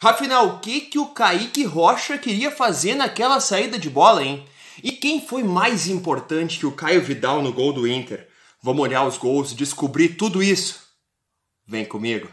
Afinal, o que, que o Kaique Rocha queria fazer naquela saída de bola, hein? E quem foi mais importante que o Caio Vidal no gol do Inter? Vamos olhar os gols e descobrir tudo isso. Vem comigo.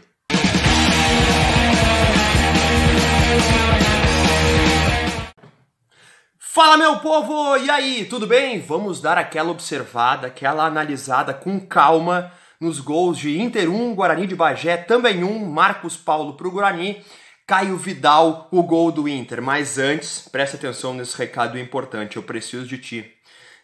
Fala meu povo, e aí, tudo bem? Vamos dar aquela observada, aquela analisada com calma nos gols de Inter 1, Guarani de Bagé também 1, Marcos Paulo para o Guarani Caio Vidal, o gol do Inter. Mas antes, presta atenção nesse recado importante. Eu preciso de ti.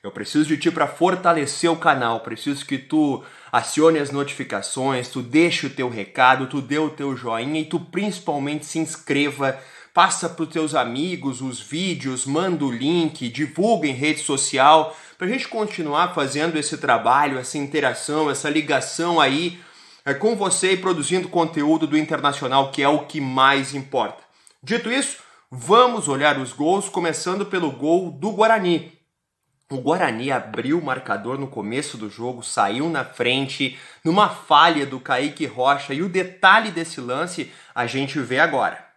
Eu preciso de ti para fortalecer o canal. Preciso que tu acione as notificações, tu deixe o teu recado, tu dê o teu joinha e tu principalmente se inscreva. Passa para os teus amigos os vídeos, manda o link, divulga em rede social, para a gente continuar fazendo esse trabalho, essa interação, essa ligação aí é, com você e produzindo conteúdo do internacional, que é o que mais importa. Dito isso, vamos olhar os gols, começando pelo gol do Guarani. O Guarani abriu o marcador no começo do jogo, saiu na frente, numa falha do Kaique Rocha, e o detalhe desse lance a gente vê agora.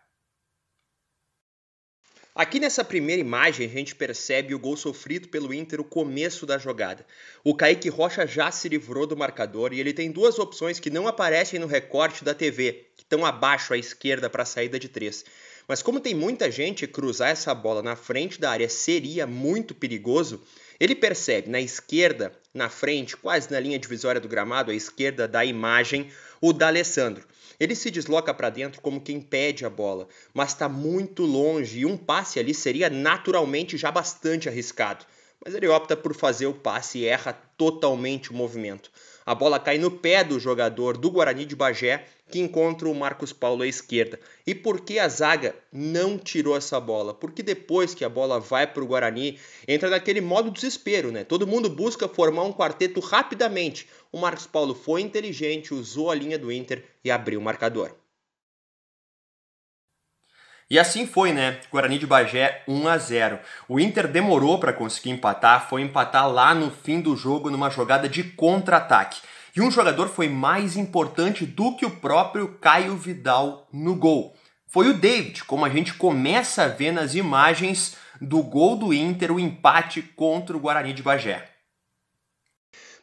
Aqui nessa primeira imagem a gente percebe o gol sofrido pelo Inter o começo da jogada. O Kaique Rocha já se livrou do marcador e ele tem duas opções que não aparecem no recorte da TV, que estão abaixo à esquerda para a saída de três. Mas como tem muita gente, cruzar essa bola na frente da área seria muito perigoso. Ele percebe na esquerda, na frente, quase na linha divisória do gramado, à esquerda da imagem, o D'Alessandro. Ele se desloca para dentro como quem pede a bola, mas está muito longe e um passe ali seria naturalmente já bastante arriscado. Mas ele opta por fazer o passe e erra totalmente o movimento. A bola cai no pé do jogador do Guarani de Bagé, que encontra o Marcos Paulo à esquerda. E por que a zaga não tirou essa bola? Porque depois que a bola vai para o Guarani, entra naquele modo desespero, né? Todo mundo busca formar um quarteto rapidamente. O Marcos Paulo foi inteligente, usou a linha do Inter e abriu o marcador. E assim foi, né? Guarani de Bagé 1 a 0. O Inter demorou para conseguir empatar, foi empatar lá no fim do jogo numa jogada de contra-ataque. E um jogador foi mais importante do que o próprio Caio Vidal no gol. Foi o David, como a gente começa a ver nas imagens do gol do Inter, o empate contra o Guarani de Bagé.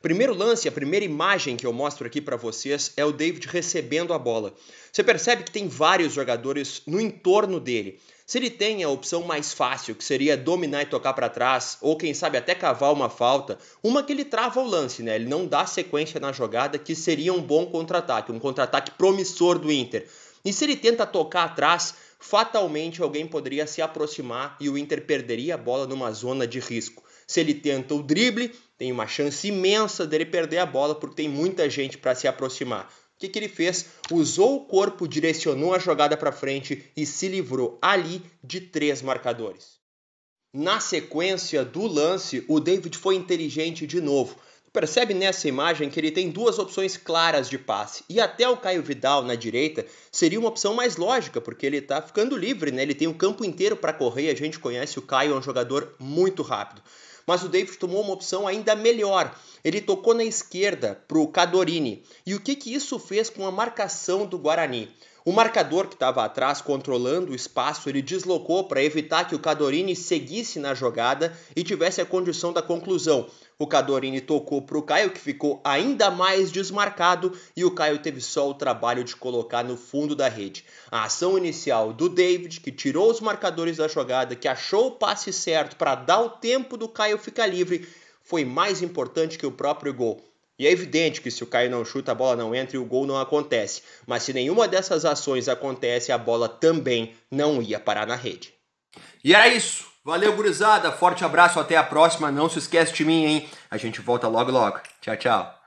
Primeiro lance, a primeira imagem que eu mostro aqui para vocês é o David recebendo a bola. Você percebe que tem vários jogadores no entorno dele. Se ele tem a opção mais fácil, que seria dominar e tocar para trás, ou quem sabe até cavar uma falta, uma que ele trava o lance, né? Ele não dá sequência na jogada, que seria um bom contra-ataque, um contra-ataque promissor do Inter. E se ele tenta tocar atrás, fatalmente alguém poderia se aproximar e o Inter perderia a bola numa zona de risco. Se ele tenta o drible, tem uma chance imensa dele perder a bola porque tem muita gente para se aproximar. O que, que ele fez? Usou o corpo, direcionou a jogada para frente e se livrou ali de três marcadores. Na sequência do lance, o David foi inteligente de novo. Percebe nessa imagem que ele tem duas opções claras de passe. E até o Caio Vidal na direita seria uma opção mais lógica, porque ele está ficando livre, né? Ele tem o campo inteiro para correr, a gente conhece o Caio, é um jogador muito rápido mas o David tomou uma opção ainda melhor. Ele tocou na esquerda para o Cadorini. E o que, que isso fez com a marcação do Guarani? O marcador que estava atrás controlando o espaço, ele deslocou para evitar que o Cadorini seguisse na jogada e tivesse a condição da conclusão. O Cadorini tocou para o Caio, que ficou ainda mais desmarcado, e o Caio teve só o trabalho de colocar no fundo da rede. A ação inicial do David, que tirou os marcadores da jogada, que achou o passe certo para dar o tempo do Caio ficar livre, foi mais importante que o próprio gol. E é evidente que se o Caio não chuta, a bola não entra e o gol não acontece. Mas se nenhuma dessas ações acontece, a bola também não ia parar na rede. E era isso. Valeu, gurizada. Forte abraço. Até a próxima. Não se esquece de mim, hein? A gente volta logo, logo. Tchau, tchau.